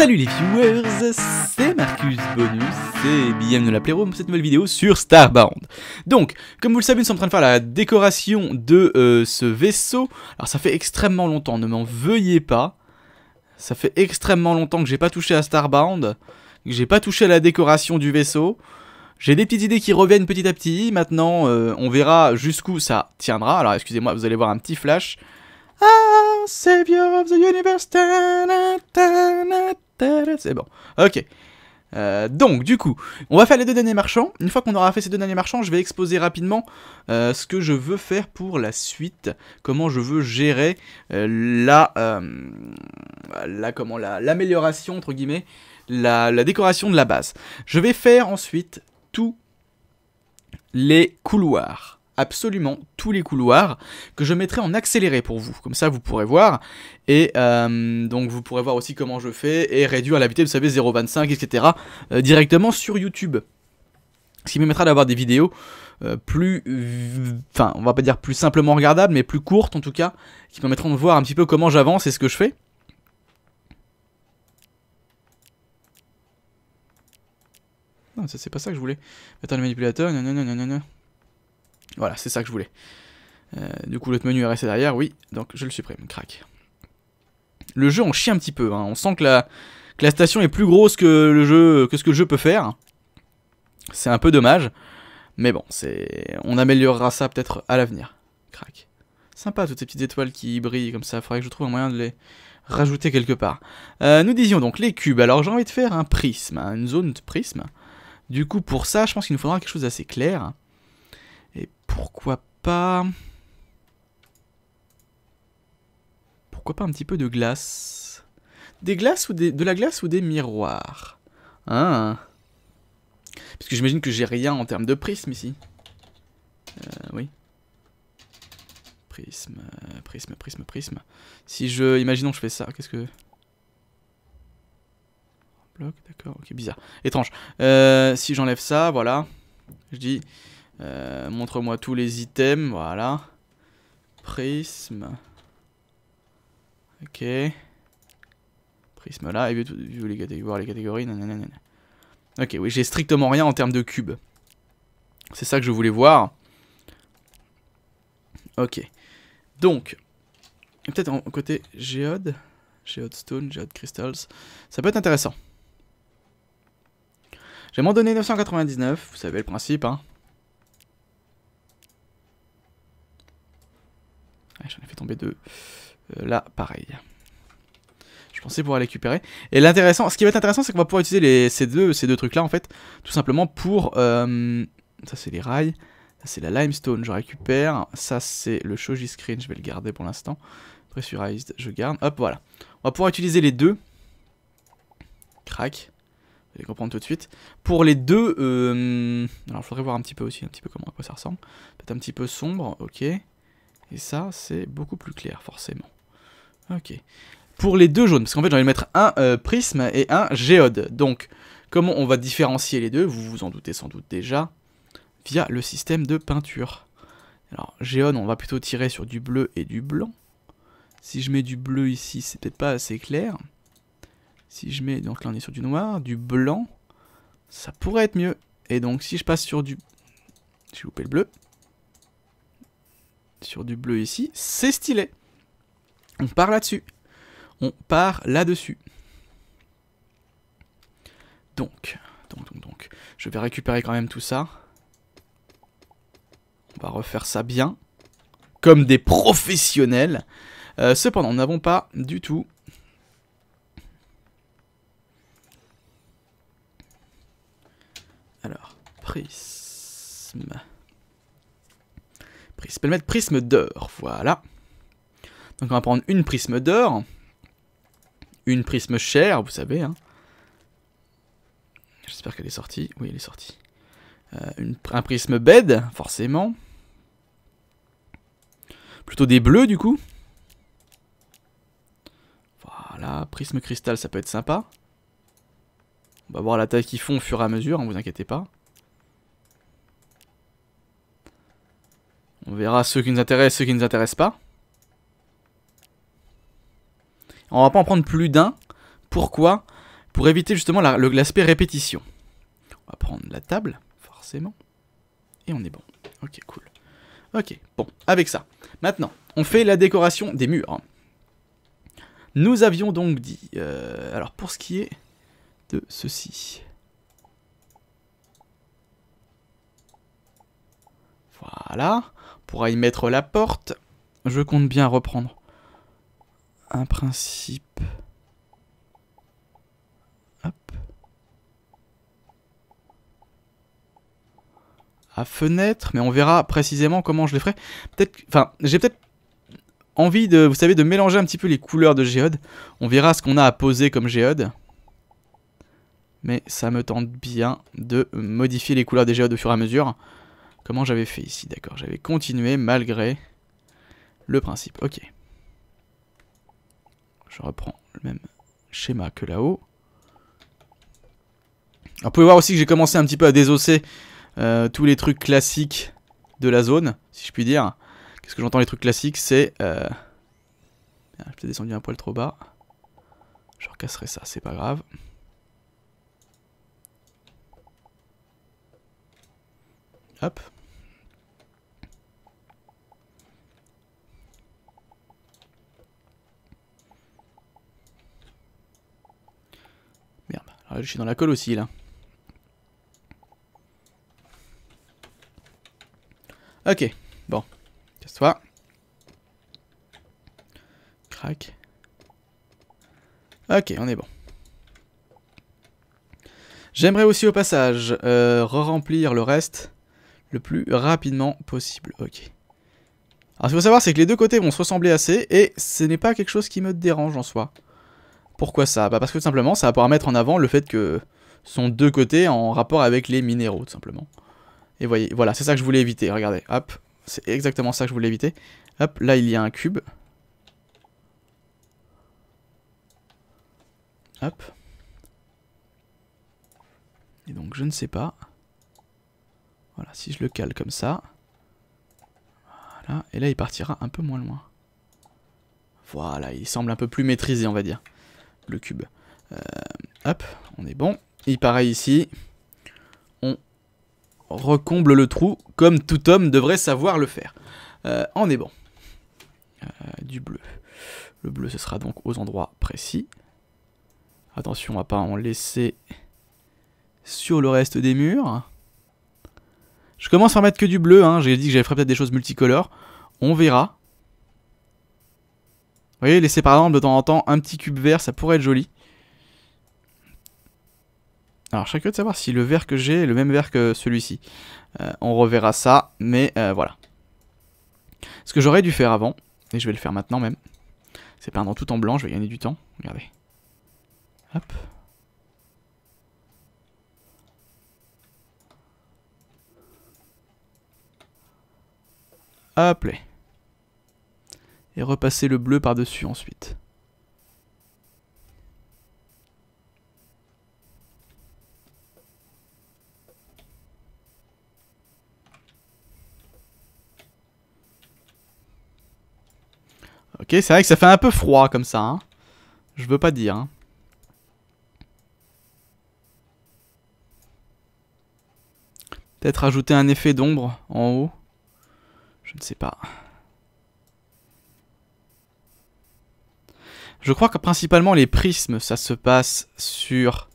Salut les viewers, c'est Marcus Bonus et BM de la Playroom pour cette nouvelle vidéo sur Starbound. Donc, comme vous le savez, nous sommes en train de faire la décoration de euh, ce vaisseau. Alors ça fait extrêmement longtemps, ne m'en veuillez pas. Ça fait extrêmement longtemps que j'ai pas touché à Starbound, que j'ai pas touché à la décoration du vaisseau. J'ai des petites idées qui reviennent petit à petit. Maintenant, euh, on verra jusqu'où ça tiendra. Alors, excusez-moi, vous allez voir un petit flash. Ah, Savior of the Universe. C'est bon. Ok. Euh, donc, du coup, on va faire les deux derniers marchands. Une fois qu'on aura fait ces deux derniers marchands, je vais exposer rapidement euh, ce que je veux faire pour la suite, comment je veux gérer euh, la, la, l'amélioration entre guillemets, la, la décoration de la base. Je vais faire ensuite tous les couloirs absolument tous les couloirs que je mettrai en accéléré pour vous. Comme ça, vous pourrez voir. Et euh, donc, vous pourrez voir aussi comment je fais et réduire la vitesse, vous savez, 0,25, etc. Euh, directement sur YouTube. Ce qui me permettra d'avoir des vidéos euh, plus, enfin, on va pas dire plus simplement regardables, mais plus courtes en tout cas, qui permettront de voir un petit peu comment j'avance et ce que je fais. Non, ça c'est pas ça que je voulais. Attends, le manipulateur, non, non, non, non, non. Voilà, c'est ça que je voulais. Euh, du coup, l'autre menu est resté derrière, oui, donc je le supprime, crac. Le jeu, en chie un petit peu, hein. on sent que la, station est plus grosse que, le jeu, que ce que le jeu peut faire. C'est un peu dommage, mais bon, c'est, on améliorera ça peut-être à l'avenir. Crac. Sympa, toutes ces petites étoiles qui brillent comme ça, faudrait que je trouve un moyen de les rajouter quelque part. Euh, nous disions donc les cubes, alors j'ai envie de faire un prisme, hein, une zone de prisme. Du coup, pour ça, je pense qu'il nous faudra quelque chose d'assez clair. Pourquoi pas... Pourquoi pas un petit peu de glace Des glaces ou des... de la glace ou des miroirs Hein Parce que j'imagine que j'ai rien en termes de prisme ici. Euh, oui. Prisme, prisme, prisme, prisme. Si je... Imaginons que je fais ça, qu'est-ce que... Bloc, d'accord, ok, bizarre. Étrange. Euh, si j'enlève ça, voilà. Je dis euh, montre-moi tous les items, voilà. Prisme. Ok. Prisme là, et vu, les catégories, les catégories, Ok, oui, j'ai strictement rien en termes de cubes. C'est ça que je voulais voir. Ok. Donc, peut-être en côté géode, géode stone, géode crystals, ça peut être intéressant. J'ai m'en donné 999, vous savez le principe, hein. J'en ai fait tomber deux. Euh, là, pareil. Je pensais pouvoir les récupérer. Et l'intéressant, ce qui va être intéressant, c'est qu'on va pouvoir utiliser ces deux, trucs-là, en fait, tout simplement pour... Euh, ça, c'est les rails. Ça, c'est la limestone, je récupère. Ça, c'est le shoji screen, je vais le garder pour l'instant. Pressurized, je garde. Hop, voilà. On va pouvoir utiliser les deux. Crac. Vous allez comprendre tout de suite. Pour les deux... Euh, alors, il faudrait voir un petit peu aussi, un petit peu comment à quoi ça ressemble. Peut-être un petit peu sombre, ok. Et ça, c'est beaucoup plus clair, forcément. Ok. Pour les deux jaunes, parce qu'en fait, de mettre un euh, prisme et un géode. Donc, comment on va différencier les deux Vous vous en doutez sans doute déjà. Via le système de peinture. Alors, géode, on va plutôt tirer sur du bleu et du blanc. Si je mets du bleu ici, c'est peut-être pas assez clair. Si je mets, donc là on est sur du noir, du blanc, ça pourrait être mieux. Et donc si je passe sur du... J'ai loupé le bleu sur du bleu ici, c'est stylé. On part là-dessus. On part là-dessus. Donc, donc, donc, je vais récupérer quand même tout ça. On va refaire ça bien, comme des professionnels. Euh, cependant, nous n'avons pas du tout... Alors, prisme... Prisme. mettre prisme d'or, voilà. Donc on va prendre une prisme d'or. Une prisme chair, vous savez. Hein. J'espère qu'elle est sortie. Oui, elle est sortie. Euh, un prisme bed, forcément. Plutôt des bleus, du coup. Voilà, prisme cristal, ça peut être sympa. On va voir la taille qu'ils font au fur et à mesure, ne hein, vous inquiétez pas. On verra ceux qui nous intéressent, ceux qui ne nous intéressent pas. On va pas en prendre plus d'un. Pourquoi Pour éviter justement le la, répétition. On va prendre la table, forcément. Et on est bon. Ok, cool. Ok, bon, avec ça. Maintenant, on fait la décoration des murs. Nous avions donc dit... Euh, alors, pour ce qui est de ceci... Voilà pourra y mettre la porte. Je compte bien reprendre. Un principe. Hop. À fenêtre, mais on verra précisément comment je les ferai. Peut-être, enfin, j'ai peut-être envie de, vous savez, de mélanger un petit peu les couleurs de géode. On verra ce qu'on a à poser comme géode. Mais ça me tente bien de modifier les couleurs des géodes au fur et à mesure. Comment j'avais fait ici, d'accord. J'avais continué malgré le principe. Ok. Je reprends le même schéma que là-haut. Vous pouvez voir aussi que j'ai commencé un petit peu à désosser euh, tous les trucs classiques de la zone, si je puis dire. Qu'est-ce que j'entends les trucs classiques C'est... Euh, je suis descendu un poil trop bas. Je recasserai ça, c'est pas grave. Hop. Merde, je suis dans la colle aussi là. Ok, bon, casse-toi. Crac. Ok, on est bon. J'aimerais aussi au passage euh, re-remplir le reste le plus rapidement possible. Ok. Alors ce qu'il faut savoir c'est que les deux côtés vont se ressembler assez et ce n'est pas quelque chose qui me dérange en soi. Pourquoi ça Bah parce que tout simplement ça va pouvoir mettre en avant le fait que sont deux côtés en rapport avec les minéraux tout simplement. Et voyez, voilà, c'est ça que je voulais éviter, regardez, hop, c'est exactement ça que je voulais éviter. Hop, là il y a un cube. Hop. Et donc je ne sais pas. Voilà, si je le cale comme ça. Voilà, et là il partira un peu moins loin. Voilà, il semble un peu plus maîtrisé, on va dire, le cube. Euh, hop, on est bon. Il pareil ici, on recomble le trou comme tout homme devrait savoir le faire. Euh, on est bon. Euh, du bleu. Le bleu, ce sera donc aux endroits précis. Attention on va pas en laisser sur le reste des murs. Je commence à mettre que du bleu, hein. j'ai dit que j'avais fait peut-être des choses multicolores. On verra. Vous voyez, laisser par exemple de temps en temps un petit cube vert, ça pourrait être joli. Alors, je serais curieux de savoir si le vert que j'ai est le même vert que celui-ci. Euh, on reverra ça, mais euh, voilà. Ce que j'aurais dû faire avant, et je vais le faire maintenant même, c'est peindre tout en blanc, je vais gagner du temps. Regardez. Hop. Hop là. Et repasser le bleu par-dessus ensuite. Ok, c'est vrai que ça fait un peu froid comme ça. Hein. Je veux pas dire. Hein. Peut-être ajouter un effet d'ombre en haut. Je ne sais pas. Je crois que principalement les prismes, ça se passe sur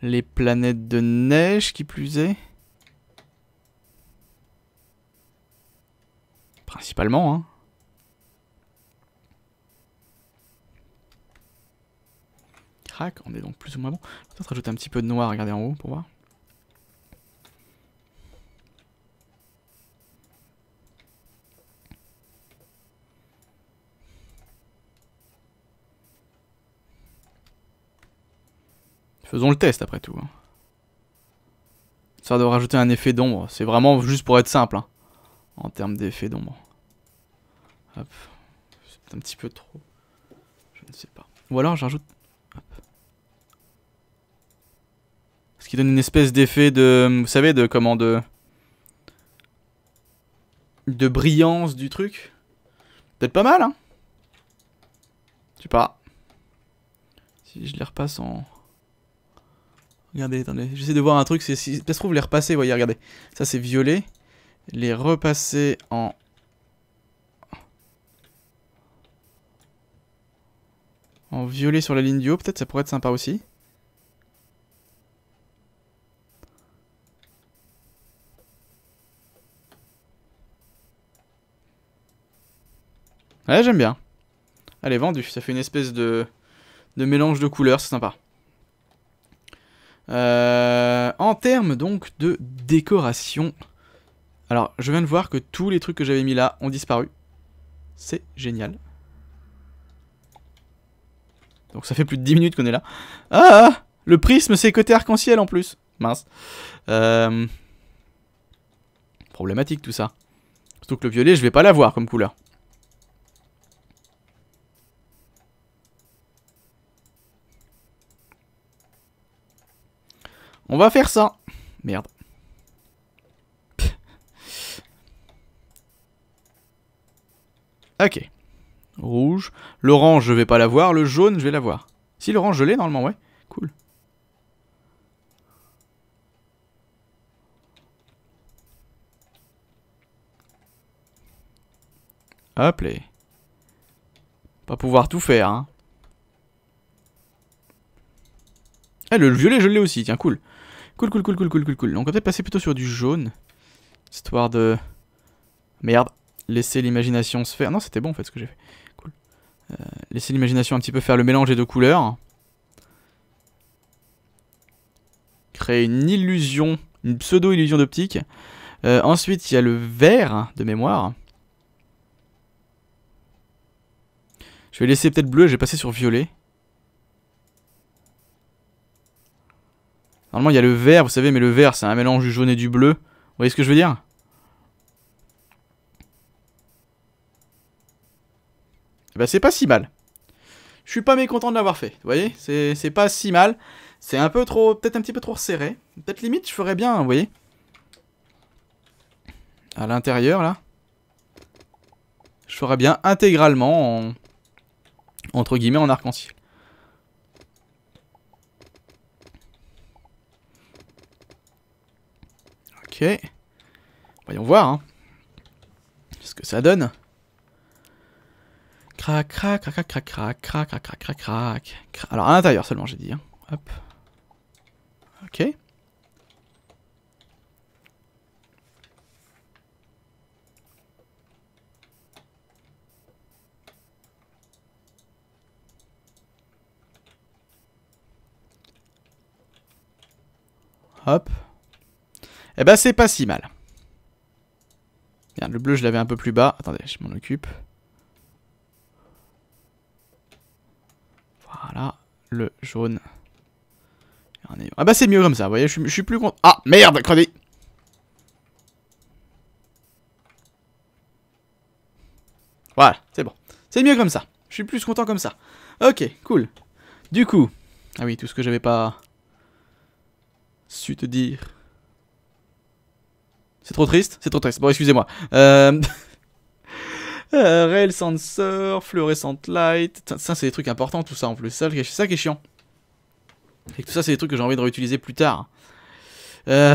les planètes de neige qui plus est. Principalement, hein. Crac, on est donc plus ou moins bon. Peut-être rajouter un petit peu de noir, regardez en haut pour voir. Faisons le test après tout. Hein. Ça doit rajouter un effet d'ombre. C'est vraiment juste pour être simple. Hein, en termes d'effet d'ombre. Hop. C'est un petit peu trop. Je ne sais pas. Ou alors j'ajoute... Ce qui donne une espèce d'effet de... Vous savez, de comment de... De brillance du truc. Peut-être pas mal, hein Je sais pas. Si je les repasse en... Regardez, attendez, j'essaie de voir un truc, c'est si ça se trouve les repasser, voyez, regardez. Ça c'est violet, les repasser en... En violet sur la ligne du haut, peut-être ça pourrait être sympa aussi. Ouais, j'aime bien. Allez, vendu, ça fait une espèce de mélange de couleurs, c'est sympa. Euh, en termes donc de décoration, alors je viens de voir que tous les trucs que j'avais mis là ont disparu. C'est génial. Donc ça fait plus de 10 minutes qu'on est là. Ah Le prisme c'est côté arc-en-ciel en plus. Mince. Euh... Problématique tout ça. Surtout que le violet je vais pas l'avoir comme couleur. On va faire ça. Merde. Ok. Rouge. L'orange, je vais pas l'avoir. Le jaune, je vais l'avoir. Si, l'orange, je l'ai normalement, ouais. Cool. Hop les. Pas pouvoir tout faire, hein. Eh, le violet, je l'ai aussi. Tiens, cool. Cool, cool, cool, cool, cool, cool, cool. On va peut-être passer plutôt sur du jaune. Histoire de... Merde. Laisser l'imagination se faire. Non, c'était bon en fait ce que j'ai fait. Cool. Euh, laisser l'imagination un petit peu faire le mélange des deux couleurs. Créer une illusion, une pseudo-illusion d'optique. Euh, ensuite, il y a le vert de mémoire. Je vais laisser peut-être bleu, j'ai passé sur violet. Normalement, il y a le vert, vous savez, mais le vert, c'est un mélange du jaune et du bleu. Vous voyez ce que je veux dire Et eh bah, ben, c'est pas si mal. Je suis pas mécontent de l'avoir fait, vous voyez C'est pas si mal. C'est un peu trop, peut-être un petit peu trop resserré. Peut-être limite, je ferais bien, vous voyez À l'intérieur, là. Je ferais bien intégralement Entre guillemets en arc-en-ciel. Ok. Voyons voir, Ce que ça donne. Crac, crac, crac, crac, crac, crac, crac, crac, crac, crac, crac. Alors, à l'intérieur seulement, j'ai dit. Hop. Ok. Hop. Eh ben c'est pas si mal. le bleu je l'avais un peu plus bas. Attendez, je m'en occupe. Voilà, le jaune. Ah bah c'est mieux comme ça, vous voyez, je, suis plus content. Ah merde, Crédit Voilà, c'est bon. C'est mieux comme ça. Je suis plus content comme ça. Ok, cool. Du coup... Ah oui, tout ce que j'avais pas... su te dire... C'est trop triste, c'est trop triste. Bon, excusez-moi. Euh, euh, rail sensor, fluorescent light. Ça, c'est des trucs importants, tout ça en plus. C'est ça, qui est chiant. Et tout ça, c'est des trucs que j'ai envie de réutiliser plus tard. Euh,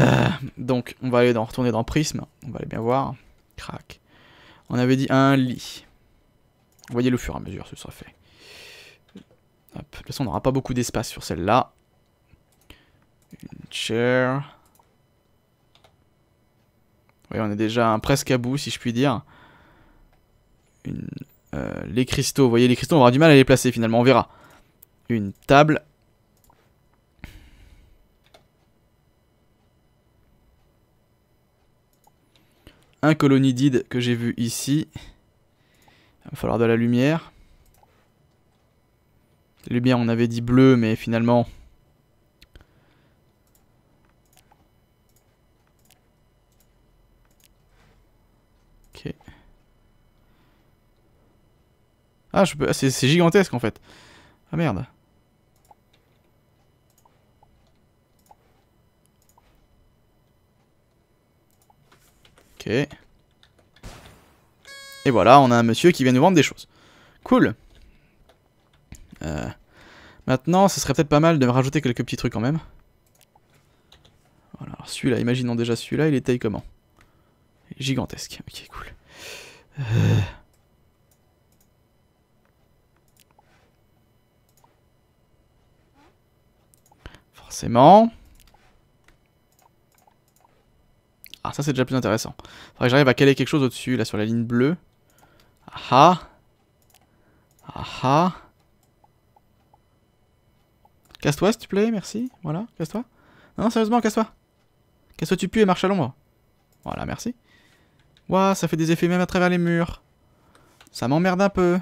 donc, on va aller dans, retourner dans Prisme. On va aller bien voir. Crac. On avait dit un lit. Vous voyez le fur et à mesure, ce sera fait. Hop. De toute façon, on n'aura pas beaucoup d'espace sur celle-là. Une chair. Oui, on est déjà presque à bout, si je puis dire. Euh, les cristaux, vous voyez, les cristaux, on aura du mal à les placer finalement, on verra. Une table. Un colonidide que j'ai vu ici. Il va falloir de la lumière. Les bien on avait dit bleu, mais finalement, Ah, ah c'est gigantesque en fait. Ah merde. Ok. Et voilà, on a un monsieur qui vient nous vendre des choses. Cool. Euh, maintenant, ce serait peut-être pas mal de rajouter quelques petits trucs quand même. Voilà, celui-là, imaginons déjà celui-là, il est taille comment Gigantesque. Ok, cool. Euh... Forcément. Ah, ça c'est déjà plus intéressant. Faudrait que j'arrive à caler quelque chose au-dessus, là, sur la ligne bleue. Ah ah. Ah, ah. Casse-toi, s'il te plaît, merci. Voilà, casse-toi. Non, non, sérieusement, casse-toi. Casse-toi, tu pues et marche à l'ombre. Voilà, merci. Waouh, ça fait des effets même à travers les murs. Ça m'emmerde un peu.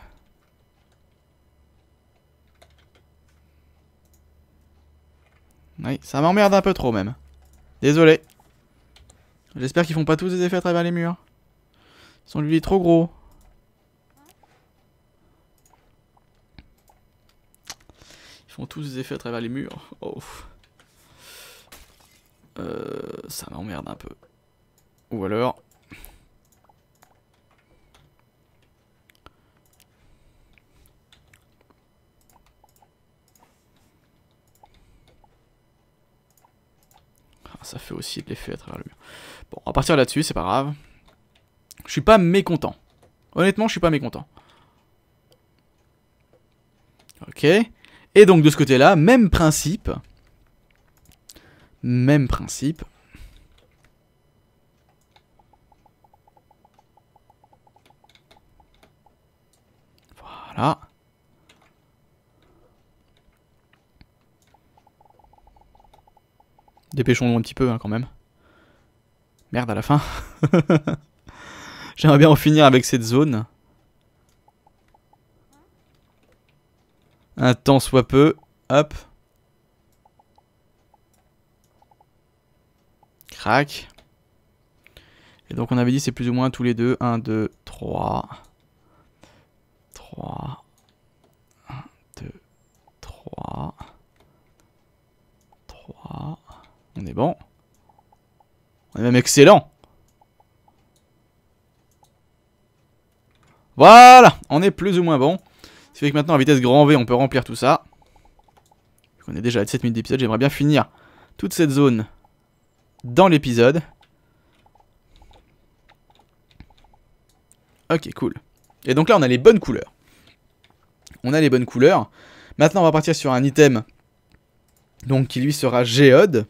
Oui, ça m'emmerde un peu trop même. Désolé. J'espère qu'ils font pas tous des effets à travers les murs. ils sont lui trop gros. Ils font tous des effets à travers les murs. Oh. Euh, ça m'emmerde un peu. Ou alors... ça fait aussi de l'effet à travers le mur. Bon, à partir là-dessus, c'est pas grave. Je suis pas mécontent. Honnêtement, je suis pas mécontent. Ok. Et donc de ce côté-là, même principe. Même principe. Dépêchons-nous un petit peu hein, quand même. Merde à la fin. J'aimerais bien en finir avec cette zone. Un temps soit peu. Hop. Crac. Et donc on avait dit c'est plus ou moins tous les deux. 1, 2, 3. 3. 1, 2, 3. 3. On est bon. On est même excellent. Voilà On est plus ou moins bon. Ce qui fait que maintenant, à vitesse grand V, on peut remplir tout ça. On est déjà à 7 minutes d'épisode, j'aimerais bien finir toute cette zone dans l'épisode. Ok, cool. Et donc là, on a les bonnes couleurs. On a les bonnes couleurs. Maintenant, on va partir sur un item donc qui lui sera géode.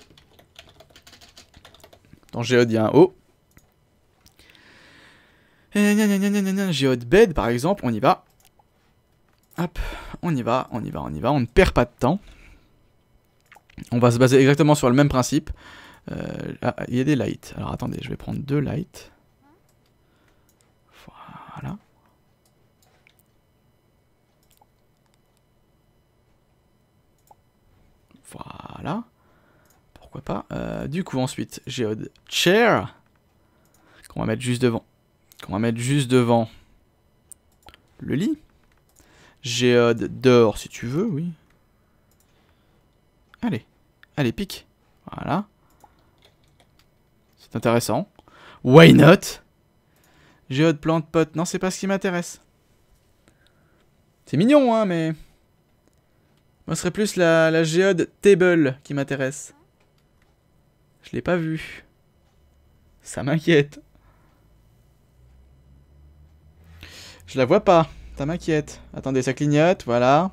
En géode, il y a un O. Géode bed, par exemple, on y va. Hop, on y va, on y va, on y va. On ne perd pas de temps. On va se baser exactement sur le même principe. Euh, il y a des lights. Alors attendez, je vais prendre deux lights. Voilà. Voilà pas. Euh, du coup, ensuite, Géode Chair, qu'on va mettre juste devant. Qu'on va mettre juste devant le lit. Géode d'or si tu veux, oui. Allez, allez, pique. Voilà. C'est intéressant. Why not Géode plante pot, Non, c'est pas ce qui m'intéresse. C'est mignon, hein, mais... Moi, ce serait plus la géode table qui m'intéresse. Je l'ai pas vu. Ça m'inquiète. Je la vois pas. Ça m'inquiète. Attendez, ça clignote. Voilà.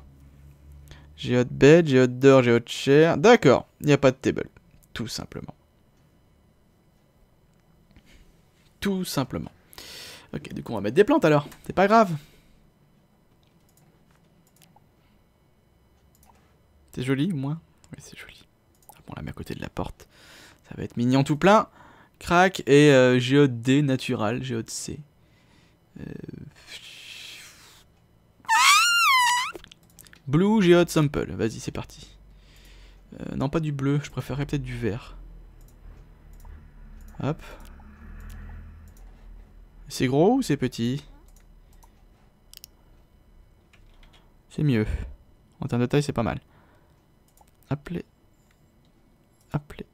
J'ai hot bed, j'ai hot door, j'ai hot chair. D'accord. Il n'y a pas de table. Tout simplement. Tout simplement. Ok, du coup, on va mettre des plantes alors. C'est pas grave. C'est joli, au moins Oui, c'est joli. Ah, bon la met à côté de la porte. Ça va être mignon tout plein. Crac et euh, géode D natural, géode C. Euh, blue géode sample, vas-y c'est parti. Euh, non pas du bleu, je préférerais peut-être du vert. Hop. C'est gros ou c'est petit C'est mieux. En termes de taille c'est pas mal. Appelez. Appelez.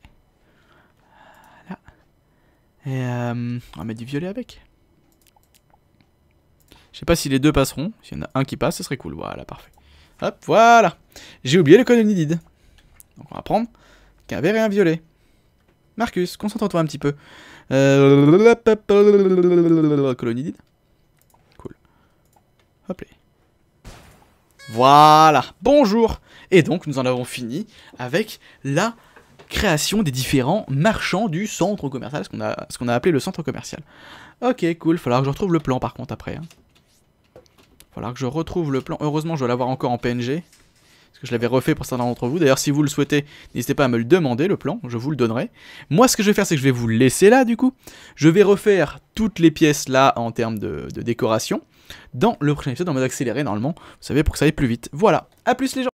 Et euh, on va mettre du violet avec. Je sais pas si les deux passeront. S'il y en a un qui passe, ce serait cool. Voilà, parfait. Hop, voilà. J'ai oublié le colonidide. Donc on va prendre qu'un vert et un violet. Marcus, concentre-toi un petit peu. Euh... Colonidide. Cool. Hop Voilà. Bonjour. Et donc nous en avons fini avec la création des différents marchands du centre commercial, ce qu'on a, a appelé le centre commercial. Ok, cool, falloir que je retrouve le plan par contre après. Hein. Falloir que je retrouve le plan. Heureusement, je vais l'avoir encore en PNG. Parce que je l'avais refait pour certains d'entre vous. D'ailleurs, si vous le souhaitez, n'hésitez pas à me le demander, le plan. Je vous le donnerai. Moi, ce que je vais faire, c'est que je vais vous laisser là, du coup. Je vais refaire toutes les pièces là en termes de, décoration. Dans le prochain épisode, en mode accéléré, normalement. Vous savez, pour que ça aille plus vite. Voilà. à plus les gens